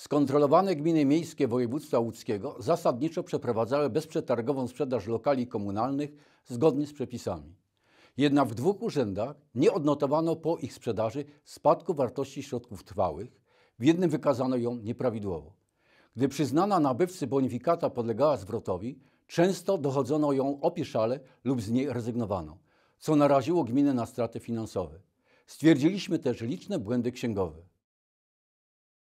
Skontrolowane gminy miejskie województwa łódzkiego zasadniczo przeprowadzały bezprzetargową sprzedaż lokali komunalnych zgodnie z przepisami. Jednak w dwóch urzędach nie odnotowano po ich sprzedaży spadku wartości środków trwałych, w jednym wykazano ją nieprawidłowo. Gdy przyznana nabywcy bonifikata podlegała zwrotowi, często dochodzono ją opieszale lub z niej rezygnowano, co naraziło gminę na straty finansowe. Stwierdziliśmy też liczne błędy księgowe.